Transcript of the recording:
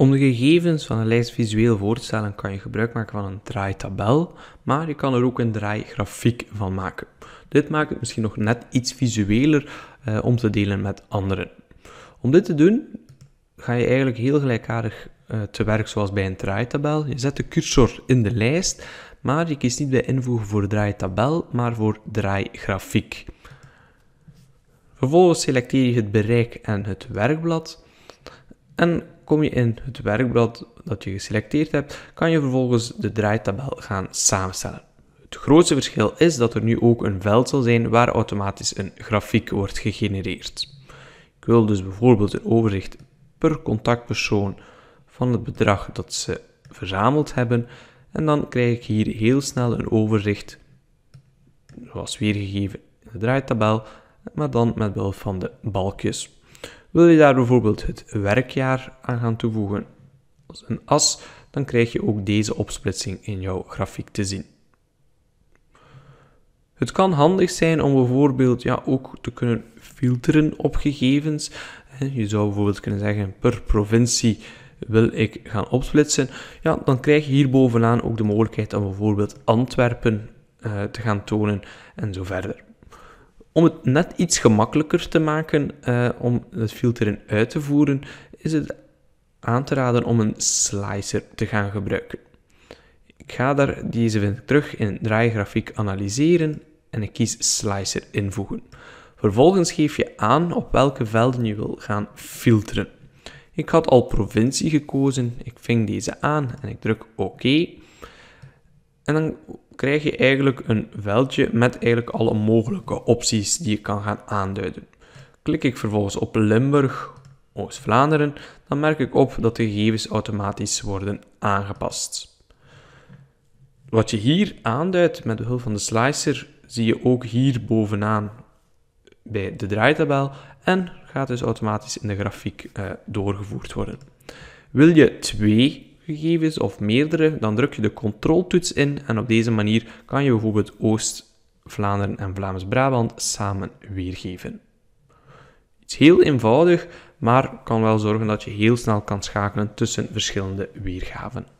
Om de gegevens van een lijst visueel voor te stellen kan je gebruik maken van een draaitabel, maar je kan er ook een draaigrafiek van maken. Dit maakt het misschien nog net iets visueler eh, om te delen met anderen. Om dit te doen ga je eigenlijk heel gelijkaardig eh, te werk zoals bij een draaitabel. Je zet de cursor in de lijst, maar je kiest niet bij invoegen voor draaitabel, maar voor draaigrafiek. Vervolgens selecteer je het bereik en het werkblad. En kom je in het werkblad dat je geselecteerd hebt, kan je vervolgens de draaitabel gaan samenstellen. Het grootste verschil is dat er nu ook een veld zal zijn waar automatisch een grafiek wordt gegenereerd. Ik wil dus bijvoorbeeld een overzicht per contactpersoon van het bedrag dat ze verzameld hebben. En dan krijg ik hier heel snel een overzicht, zoals weergegeven in de draaitabel, maar dan met behulp van de balkjes. Wil je daar bijvoorbeeld het werkjaar aan gaan toevoegen als een as, dan krijg je ook deze opsplitsing in jouw grafiek te zien. Het kan handig zijn om bijvoorbeeld ja, ook te kunnen filteren op gegevens. Je zou bijvoorbeeld kunnen zeggen per provincie wil ik gaan opsplitsen. Ja, dan krijg je hier bovenaan ook de mogelijkheid om bijvoorbeeld Antwerpen eh, te gaan tonen en zo verder. Om het net iets gemakkelijker te maken eh, om het filteren uit te voeren, is het aan te raden om een slicer te gaan gebruiken. Ik ga daar deze vind ik terug in draaigrafiek analyseren en ik kies slicer invoegen. Vervolgens geef je aan op welke velden je wil gaan filteren. Ik had al provincie gekozen, ik ving deze aan en ik druk oké. OK. En dan krijg je eigenlijk een veldje met eigenlijk alle mogelijke opties die je kan gaan aanduiden. Klik ik vervolgens op Limburg, Oost-Vlaanderen, dan merk ik op dat de gegevens automatisch worden aangepast. Wat je hier aanduidt met behulp van de slicer, zie je ook hier bovenaan bij de draaitabel en gaat dus automatisch in de grafiek eh, doorgevoerd worden. Wil je twee gegevens of meerdere, dan druk je de controltoets in en op deze manier kan je bijvoorbeeld Oost-Vlaanderen en Vlaams-Brabant samen weergeven. is heel eenvoudig, maar kan wel zorgen dat je heel snel kan schakelen tussen verschillende weergaven.